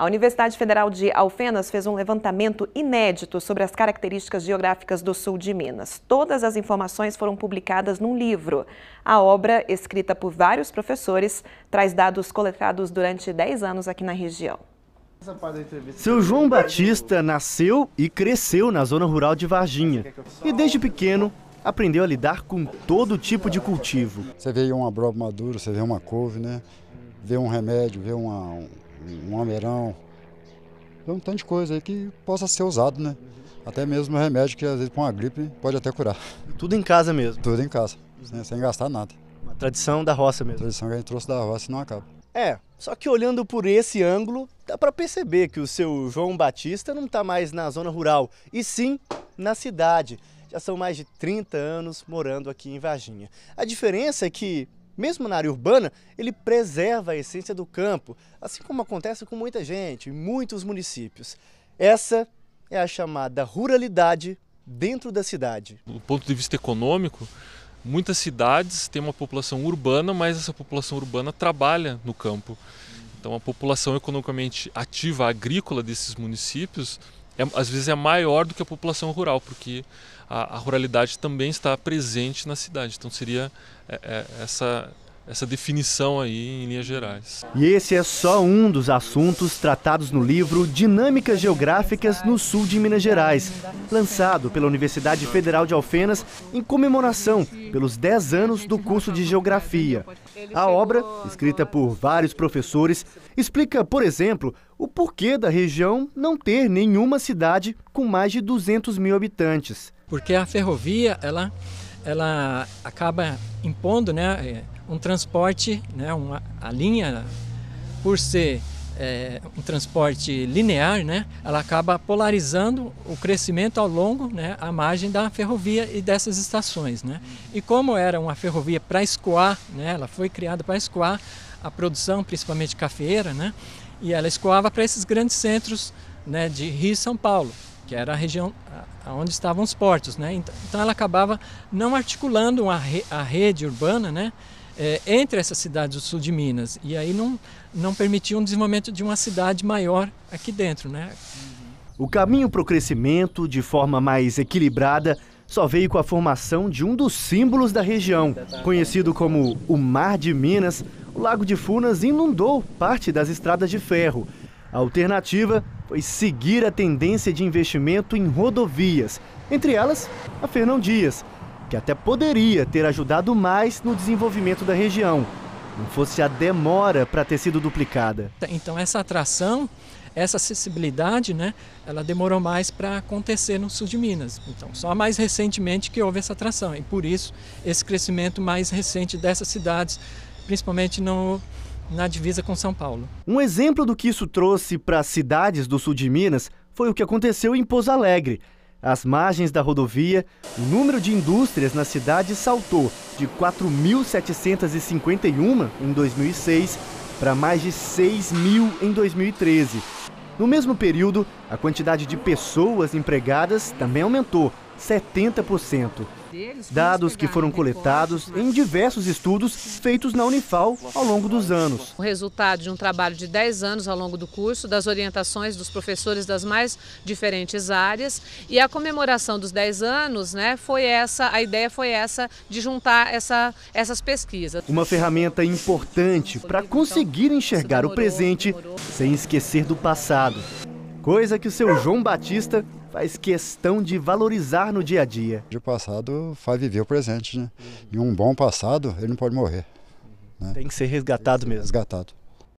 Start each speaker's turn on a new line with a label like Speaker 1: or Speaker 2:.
Speaker 1: A Universidade Federal de Alfenas fez um levantamento inédito sobre as características geográficas do sul de Minas. Todas as informações foram publicadas num livro. A obra, escrita por vários professores, traz dados coletados durante 10 anos aqui na região. Seu João Batista nasceu e cresceu na zona rural de
Speaker 2: Varginha. E desde pequeno aprendeu a lidar com todo tipo de cultivo. Você vê uma broba madura, você vê uma couve, né? Vê um remédio, vê uma, um almeirão, é um tanto de coisa aí que possa ser usado, né? Até mesmo remédio que às vezes com a gripe pode até curar. Tudo em casa mesmo? Tudo em casa, né? sem gastar nada. Uma tradição da roça mesmo? A tradição que a gente trouxe da roça e não acaba.
Speaker 1: É, só que olhando por esse ângulo, dá para perceber que o seu João Batista não está mais na zona rural, e sim na cidade. Já são mais de 30 anos morando aqui em Varginha. A diferença é que mesmo na área urbana, ele preserva a essência do campo, assim como acontece com muita gente em muitos municípios. Essa é a chamada ruralidade dentro da cidade. Do ponto de vista econômico, muitas cidades têm uma população urbana, mas essa população urbana trabalha no campo. Então, a população economicamente ativa agrícola desses municípios é, às vezes é maior do que a população rural, porque a, a ruralidade também está presente na cidade. Então seria é, é, essa essa definição aí em linhas gerais. E esse é só um dos assuntos tratados no livro Dinâmicas Geográficas no Sul de Minas Gerais, lançado pela Universidade Federal de Alfenas em comemoração pelos 10 anos do curso de Geografia. A obra, escrita por vários professores, explica, por exemplo, o porquê da região não ter nenhuma cidade com mais de 200 mil habitantes.
Speaker 3: Porque a ferrovia, ela, ela acaba impondo, né? Eh, um transporte, né, uma, a linha, por ser é, um transporte linear, né, ela acaba polarizando o crescimento ao longo, né, a margem da ferrovia e dessas estações. Né. E como era uma ferrovia para escoar, né, ela foi criada para escoar a produção, principalmente cafeeira, né, e ela escoava para esses grandes centros né, de Rio e São Paulo, que era a região onde estavam os portos. Né. Então, então ela acabava não articulando a, re a rede urbana, né, é, entre essas cidades do sul de Minas. E aí não, não permitiu um desenvolvimento de uma cidade maior aqui dentro. Né?
Speaker 1: O caminho para o crescimento de forma mais equilibrada só veio com a formação de um dos símbolos da região. Conhecido como o Mar de Minas, o Lago de Funas inundou parte das estradas de ferro. A alternativa foi seguir a tendência de investimento em rodovias, entre elas a Fernão Dias, que até poderia ter ajudado mais no desenvolvimento da região, não fosse a demora para ter sido duplicada.
Speaker 3: Então essa atração, essa acessibilidade, né, ela demorou mais para acontecer no sul de Minas. Então só mais recentemente que houve essa atração e por isso esse crescimento mais recente dessas cidades, principalmente no na divisa com São Paulo.
Speaker 1: Um exemplo do que isso trouxe para as cidades do sul de Minas foi o que aconteceu em Pouso Alegre, às margens da rodovia, o número de indústrias na cidade saltou de 4.751 em 2006 para mais de 6 mil em 2013. No mesmo período, a quantidade de pessoas empregadas também aumentou, 70%. Dados que foram coletados em diversos estudos feitos na Unifal ao longo dos anos. O resultado de um trabalho de 10 anos ao longo do curso, das orientações dos professores das mais diferentes áreas e a comemoração dos 10 anos, né, foi essa, a ideia foi essa de juntar essa, essas pesquisas. Uma ferramenta importante para conseguir enxergar o presente sem esquecer do
Speaker 2: passado. Coisa que o seu João Batista faz questão de valorizar no dia a dia. O passado faz viver o presente, né? E um bom passado, ele não pode morrer. Né? Tem que ser resgatado Tem que ser mesmo. Resgatado.